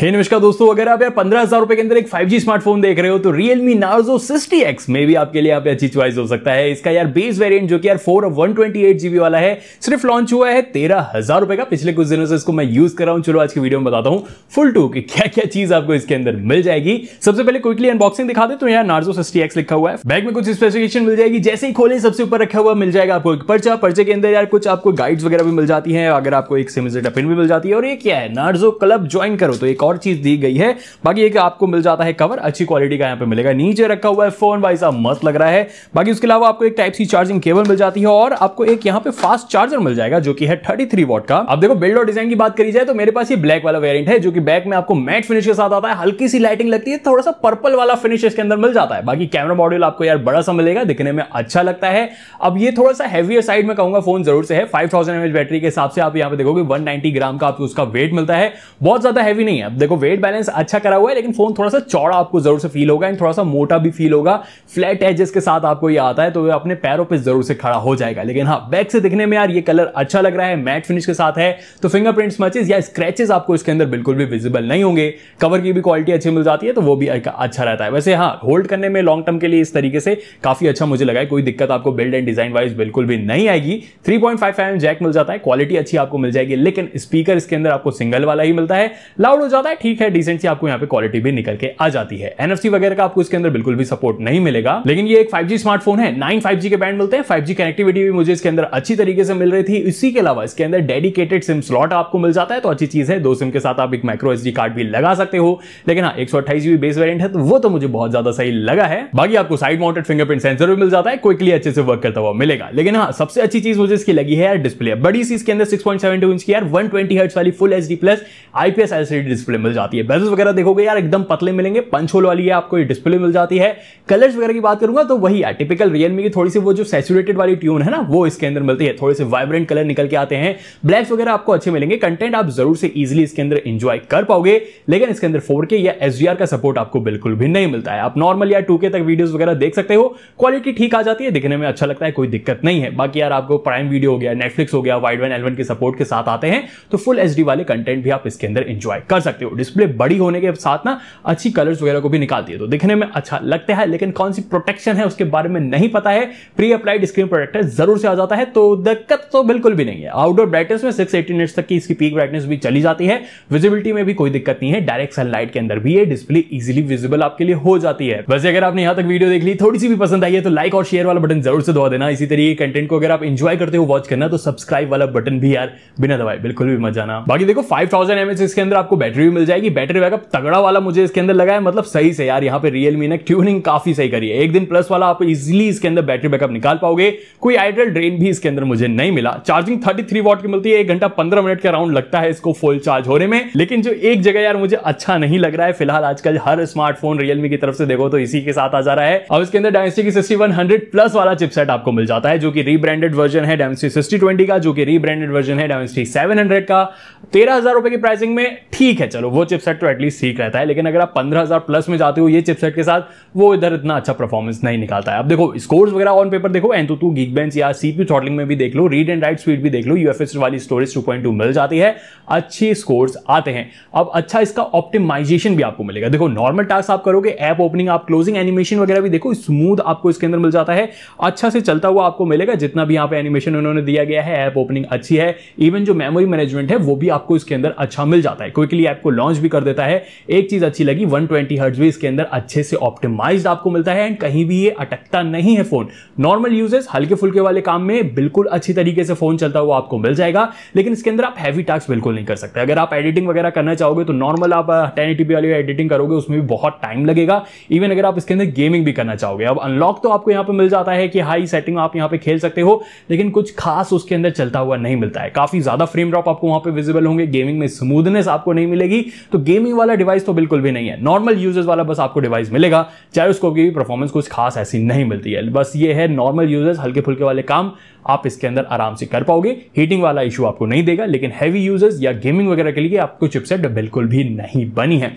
हे नमस्कार दोस्तों अगर आप यार पंद्रह हजार रुपए के अंदर एक 5G स्मार्टफोन देख रहे हो तो Realme Narzo 60X में भी आपके लिए आप अच्छी चॉइस हो सकता है इसका यार बेस वेरिएंट जो कि यार फोर वन ट्वेंटी वाला है सिर्फ लॉन्च हुआ है तेरह हजार रुपए का पिछले कुछ दिनों से इसको मैं यूज कर रहा हूं चलो आज की वीडियो में बताता हूँ फुल टू की क्या क्या चीज आपको इसके अंदर मिल जाएगी सबसे पहले क्विकली अनबॉक्सिंग दिखा दे तो यहाँ नार्जो सिक्सटी लिखा हुआ है बैग में कुछ स्पेसिफिकेशन मिल जाएगी जैसे ही खोले सबसे ऊपर रखा हुआ मिल जाएगा आपको एक पर्चा पर्चे के अंदर यार कुछ आपको गाइड्स वगैरह भी मिल जाती है अगर आपको एक सिमिजेटा पिन भी मिल जाती है और ये क्या है नार्जो क्लब ज्वाइन करो तो एक और चीज दी गई है बाकी एक आपको मिल जाता है कवर अच्छी क्वालिटी का यहाँ पे मिलेगा नीचे रखा हुआ है फोन वाइज साहब मस्त लग रहा है बाकी उसके अलावा आपको एक टाइप सी चार्जिंग केबल मिल जाती है और आपको एक यहाँ पे फास्ट चार्जर मिल जाएगा जो कि है थर्टी थ्री का अब देखो बिल्ड और डिजाइन की बात करी जाए तो मेरे पास ये ब्लैक वाला वेरियंट है जो कि बैक में आपको मैट फिनिश के साथ आता है हल्की सी लाइटिंग लगती है थोड़ा सा पर्पल वाला फिनिश इसके अंदर मिल जाता है बाकी कैमरा मॉड्यूल आपको यार बड़ा सा मिलेगा दिखने में अच्छा लगता है अब ये थोड़ा सा हैवियर साइड में कहूंगा फोन जरूर से है 5000 थाउजेंड बैटरी के हिसाब से आप यहाँ पे देखोगे 190 ग्राम का आपको उसका वेट मिलता है बहुत ज्यादा हैवी नहीं है देखो वेट बैलेंस अच्छा करा हुआ है लेकिन फोन थोड़ा सा चौड़ा आपको जरूर से फील होगा एंड थोड़ा सा मोटा भी फील होगा फ्लैट एजेस के साथ आपको ये आता है तो अपने पैरों पर जरूर से खड़ा हो जाएगा लेकिन हाँ बैक से दिखने में यार ये कलर अच्छा लग रहा है मैट फिनिश के साथ है तो फिंगरप्रिंट स्मचेस या स्क्रेचेस आपको इसके अंदर बिल्कुल भी विजिबल नहीं होंगे कवर की भी क्वालिटी अच्छी मिल जाती है तो वो भी अच्छा रहता है वैसे हाँ होल्ड करने में लॉन्ग टर्म के लिए इस तरीके से काफी अच्छा मुझे लगा है कोई दिक्कत आपको बिल्ड एंड डिजाइन वाइज बिल्कुल भी नहीं आएगी थ्री पॉइंट फाइव जैक मिल जाता है क्वालिटी अच्छी आपको मिल जाएगी लेकिन स्पीकर इसके अंदर आपको सिंगल वाला ही मिलता है लाउड हो जाता है है ठीक है डिसेंट सी आपको यहाँ पे क्वालिटी भी निकल के आ जाती है एनएफसी वगैरह का आपको इसके अंदर बिल्कुल भी सपोर्ट नहीं मिलेगा लेकिन ये एक 5G स्मार्टफोन है नाइन फाइव के बैंड मिलते हैं 5G कनेक्टिविटी भी मुझे इसके अंदर अच्छी तरीके से मिल रही थी इसी के अलावा इसके अंदर डेडिकेटेड सिम स्लॉट आपको मिल जाता है तो अच्छी चीज है दो सिम के साथ आप एक माइक्रो एसडी कार्ड भी लगा सकते हो लेकिन हाँ एक बेस वेरियंट है तो वो तो मुझे बहुत ज्यादा सही लगा है बाकी आपको साइड माउंटेड फिंगरप्रिंट सेंसर भी मिल जाता है क्विकली अच्छे से वर्क करता हुआ मिलेगा लेकिन हाँ सबसे अच्छी चीज मुझे इसकी लगी है डिस्प्ले बड़ी सी इसके अंदर सिक्स पॉइंट इंच की यार वन ट्वेंटी वाली full H plus IPS LCD display display मिल जाती है बेजल्स वगैरह देखोगे यार एकदम पतले मिलेंगे पंच होल वाली है आपको ये डिस्प्ले मिल जाती है कलर्स वगैरह की बात करूंगा तो वही है टिपिकल रियलमी की थोड़ी सी वो जो सेचुरेटेड वाली ट्यून है ना वो इसके अंदर मिलती है थोड़े से वाइब्रेंट कलर निकल के आते हैं ब्लैक्स वगैरह आपको अच्छे मिलेंगे कंटेंट आप जरूर से इजिली इसके अंदर इंजॉय कर पाओगे लेकिन इसके अंदर फोर या एस का सपोर्ट आपको बिल्कुल भी नहीं मिलता है आप नॉर्मल या टू तक वीडियोज वगैरह देख सकते हो क्वालिटी ठीक आ जाती है दिखने में अच्छा लगता है कोई दिक्कत नहीं है बाकी यार आपको प्राइम वीडियो हो गया नेटफ्लिक्स हो गया वाइड वन एलवन के सपोर्ट के साथ आते हैं तो फुल एच वाले कंटेंट भी आप इसके अंदर इंजॉय कर सकते हो हो डिस्प्ले बड़ी होने के साथ ना अच्छी कलर्स वगैरह को भी निकालती है तो दिखने में अच्छा लगता है लेकिन कौन सी प्रोटेक्शन है उसके बारे में नहीं पता है प्री अप्लाइड स्क्रीन प्रोटेक्टर जरूर से आ जाता है तो दिक्कत तो बिल्कुल भी नहीं है आउटडोर ब्राइटनेस में सिक्स एटी नेट्स तक की इसकी पीक ब्राइटनेस भी चली जाती है विजिबिलिटी में भी कोई दिक्कत नहीं है डायरेक्ट सनलाइट के अंदर भी ये डिस्प्ले इजिली विजिबल आपके लिए हो जाती है वैसे अगर आपने यहाँ तक वीडियो देख ली थोड़ी सी भी पसंद आई है तो लाइक और शेयर वाला बटन जरूर से दवा देना इसी तरीके कंटेंट को अगर आप इंजॉय करते हो वॉच करना तो सब्सक्राइब वाला बटन भी यार बिना दवाए बिल्कुल भी मत जाना बाकी देखो फाइव थाउजेंड इसके अंदर आपको बैटरी मिल जाएगी बैटरी बैकअप तगड़ा वाला मुझे इसके अंदर लगा है मतलब सही से यार यहाँ पे रियलमी ने ट्यूनिंग काफी सही करी है एक दिन प्लस वाला आप इजिली इसके अंदर बैटरी बैकअप निकाल पाओगे कोई आइडल ड्रेन भी इसके अंदर मुझे नहीं मिला चार्जिंग थर्टी थ्री की मिलती है एक घंटा पंद्रह मिनट का राउंड लगता है इसको फुल चार्ज होने में लेकिन जो एक जगह यार मुझे अच्छा नहीं लग रहा है फिलहाल आजकल हर स्मार्टफोन रियलमी की तरफ से देखो तो इसी के साथ आ जा रहा है और इसके अंदर डायमसी की सिक्सटी प्लस वाला चिपसेट आपको मिल जाता है जो कि रीब्रांडेड वर्जन है डायमसी सिक्सटी का जो कि रीब्रांडेड वर्जन है डायमसी सेवन का तेरह हजार रुपए की प्राइसिंग में ठीक है चलो चलो वो चिपसेट तो एटलीस्ट ठीक रहता है लेकिन अगर आप पंद्रह हज़ार प्लस में जाते हो ये चिपसेट के साथ वो इधर इतना अच्छा परफॉर्मेंस नहीं निकालता है अब देखो स्कोर्स वगैरह ऑन पेपर देखो एंतु तो गीक बेंच या सी पी थ्रॉटलिंग में भी देख लो रीड एंड राइट स्पीड भी देख लो यूएफएस वाली स्टोरेज टू पॉइंट टू मिल जाती है अच्छे स्कोर्स आते हैं अब अच्छा इसका ऑप्टिमाइजेशन भी आपको मिलेगा देखो नॉर्मल टास्क आप करोगे ऐप ओपनिंग आप क्लोजिंग एनिमेशन वगैरह भी देखो स्मूथ आपको इसके अंदर मिल जाता है अच्छा से चलता हुआ आपको मिलेगा जितना भी यहाँ पे एनिमेशन उन्होंने दिया गया है ऐप ओपनिंग अच्छी है इवन जो मेमोरी मैनेजमेंट है वो भी आपको इसके अंदर अच्छा मिल जाता है क्विकली ऐप को लॉन्च भी कर देता है एक चीज अच्छी लगी 120 ट्वेंटी भी इसके अंदर अच्छे से ऑप्टिमाइज्ड आपको मिलता है एंड कहीं भी ये अटकता नहीं है फोन नॉर्मल यूजेस हल्के फुल्के वाले काम में बिल्कुल अच्छी तरीके से फोन चलता हुआ आपको मिल जाएगा लेकिन इसके अंदर आप हैवी टास्क बिल्कुल नहीं कर सकते अगर आप एडिटिंग वगैरह करना चाहोगे तो नॉर्मल आप टेन एटी वाली एडिटिंग करोगे उसमें भी बहुत टाइम लगेगा इवन अगर आप इसके अंदर गेमिंग भी करना चाहोगे अब अनलॉक तो आपको यहाँ पर मिल जाता है कि हाई सेटिंग आप यहाँ पे खेल सकते हो लेकिन कुछ खास उसके अंदर चलता हुआ नहीं मिलता है काफी ज्यादा फ्रेम ड्रॉप आपको वहां पर विजिबल होंगे गेमिंग में स्मूदनेस आपको नहीं मिलेगी मिलेगी तो गेमिंग वाला डिवाइस तो बिल्कुल भी नहीं है नॉर्मल यूजर्स वाला बस आपको डिवाइस मिलेगा चाहे उसको भी परफॉर्मेंस कुछ खास ऐसी नहीं मिलती है बस ये है नॉर्मल यूजर्स हल्के फुल्के वाले काम आप इसके अंदर आराम से कर पाओगे हीटिंग वाला इशू आपको नहीं देगा लेकिन हैवी यूजर्स या गेमिंग वगैरह के लिए आपको चिपसेट बिल्कुल भी नहीं बनी है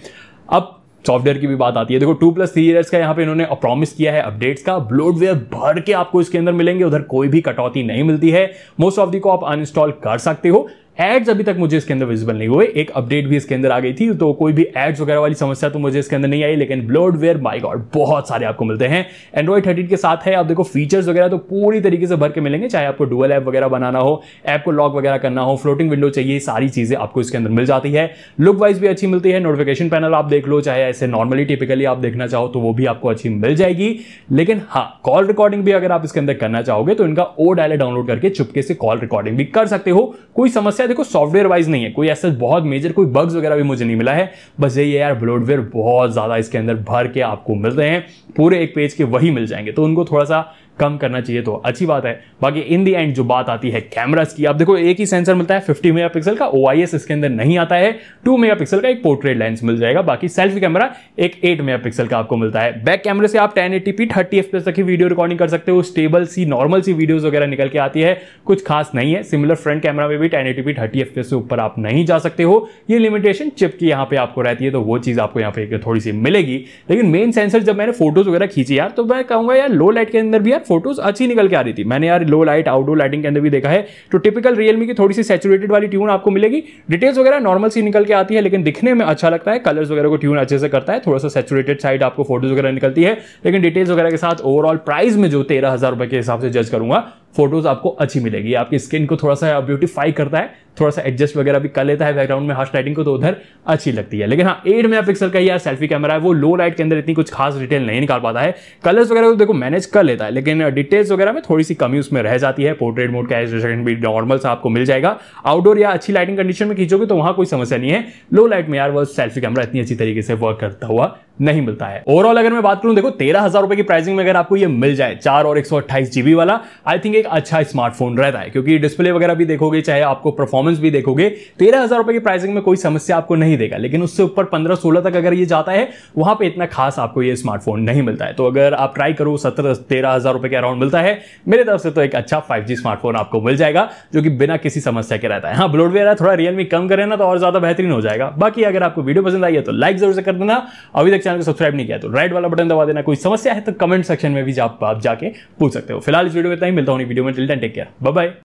अब सॉफ्टवेयर की भी बात आती है देखो टू प्लस थ्री ईयर्स का यहाँ पे इन्होंने प्रॉमिस किया है अपडेट्स का ब्लोडवेयर भर के आपको इसके अंदर मिलेंगे उधर कोई भी कटौती नहीं मिलती है मोस्ट ऑफ दी को आप अनइंस्टॉल कर सकते हो एड्स अभी तक मुझे इसके अंदर विजिबल नहीं हुए एक अपडेट भी इसके अंदर आ गई थी तो कोई भी एड्स वगैरह वाली समस्या तो मुझे इसके अंदर नहीं आई लेकिन ब्लोडवेयर माई गॉड बहुत सारे आपको मिलते हैं एंड्रॉइड थर्टीन के साथ है आप देखो फीचर्स वगैरह तो पूरी तरीके से भर के मिलेंगे चाहे आपको डुअल ऐप वगैरह बनाना हो ऐप को लॉक वगैरह करना हो फ्लोटिंग विंडो चाहिए सारी चीजें आपको इसके अंदर मिल जाती है लुक वाइज भी अच्छी मिलती है नोटिफिकेशन पैनल आप देख लो चाहे ऐसे नॉर्मली टिपिकली आप देखना चाहो तो वो भी आपको अच्छी मिल जाएगी लेकिन हाँ कॉल रिकॉर्डिंग भी अगर आप इसके अंदर करना चाहोगे तो इनका ओ डायलर डाउनलोड करके चुपके से कॉल रिकॉर्डिंग भी कर सकते हो कोई समस्या देखो सॉफ्टवेयर वाइज नहीं है कोई ऐसा बहुत मेजर कोई बग्स वगैरह भी मुझे नहीं मिला है बस यही है यार ब्लोडवेयर बहुत ज़्यादा इसके अंदर भर के आपको मिल रहे हैं पूरे एक पेज के वही मिल जाएंगे तो उनको थोड़ा सा कम करना चाहिए तो अच्छी बात है बाकी इन दी एंड जो बात आती है कैमराज की आप देखो एक ही सेंसर मिलता है 50 मेगापिक्सल का ओ इसके अंदर नहीं आता है 2 मेगापिक्सल का एक पोर्ट्रेट लेंस मिल जाएगा बाकी सेल्फी कैमरा एक 8 मेगापिक्सल का आपको मिलता है बैक कैमरे से आप ten eighty P thirty F तक की वीडियो रिकॉर्डिंग कर सकते हो स्टेबल सी नॉर्मल सी वीडियोज वगैरह निकल के आती है कुछ खास नहीं है सिमिलर फ्रंट कैमरा में भी ten eighty P thirty F से ऊपर आप नहीं जा सकते हो ये लिमिटेशन चिप की यहाँ पे आपको रहती है तो वो चीज़ आपको यहाँ पे थोड़ी सी मिलेगी लेकिन मेन सेंसर जब मैंने फोटोज वगैरह खींची यार तो मैं कहूँगा यार लो लाइट के अंदर भी यार फोटोज अच्छी निकल के आ रही थी मैंने यार लो लाइट आउटडोर लाइटिंग के अंदर भी देखा है तो टिपिकल रियलमी की थोड़ी सी सेचुरेटेड वाली ट्यून आपको मिलेगी डिटेल्स वगैरह नॉर्मल सी निकल के आती है लेकिन दिखने में अच्छा लगता है कलर्स वगैरह को ट्यून अच्छे से करता है थोड़ा सा सेचुरेटेड साइड आपको फोटोज वगैरह निकलती है लेकिन डिटेल्स वगैरह के साथ ओवरऑल प्राइस में जो तेरह हजार रुपए के हिसाब से जज करूंगा फोटोज आपको अच्छी मिलेगी आपकी स्किन को थोड़ा सा ब्यूटीफाई करता है थोड़ा सा एडजस्ट वगैरह भी कर लेता है बैकग्राउंड में हार्श लाइटिंग को तो उधर अच्छी लगती है लेकिन हाँ एट मेगा पिक्सल का यार सेल्फी कैमरा है वो लो लाइट के अंदर इतनी कुछ खास डिटेल नहीं निकाल पाता है कलर्स वगैरह तो देखो मैनेज कर लेता है लेकिन डिटेल्स वगैरह में थोड़ी सी कमी उसमें रह जाती है पोर्ट्रेट मोड का एजुकेशन भी नॉर्मल सा आपको मिल जाएगा आउटडोर या अच्छी लाइटिंग कंडीशन में खींचोगे तो वहाँ कोई समस्या नहीं है लो लाइट में यार वो सेल्फी कैमरा इतनी अच्छी तरीके से वर्क करता हुआ नहीं मिलता है ओवरऑल अगर मैं बात करूं देखो तेरह हजार रुपए की प्राइसिंग में अगर आपको ये मिल जाए चार और एक सौ अट्ठाईस जीबी वाला आई थिंक एक अच्छा स्मार्टफोन रहता है क्योंकि डिस्प्ले वगैरह भी देखोगे चाहे आपको परफॉर्मेंस भी देखोगे तेरह हजार रुपए की प्राइसिंग में कोई समस्या आपको नहीं देगा लेकिन उससे ऊपर पंद्रह सोलह तक अगर ये जाता है वहां पर इतना खास आपको ये स्मार्टफोन नहीं मिलता है तो अगर आप ट्राई करो सत्रह तेरह हजार रुपए के अराउंड मिलता है मेरे तरफ से तो एक अच्छा फाइव स्मार्टफोन आपको मिल जाएगा जो कि बिना किसी समस्या के रहता है हाँ ब्लोडवेयर है थोड़ा रियलमी कम करें ना तो और ज्यादा बेहतरीन हो जाएगा बाकी अगर आपको वीडियो पसंद आई है तो लाइक जरूर से कर देना अभी तक चैनल को सब्सक्राइब नहीं किया तो राइट वाला बटन दबा देना कोई समस्या है तो कमेंट सेक्शन में भी आप जाके पूछ सकते हो फिलहाल इस वीडियो में इतना ही मिलता हूँ वीडियो में टिल टेक केयर बाय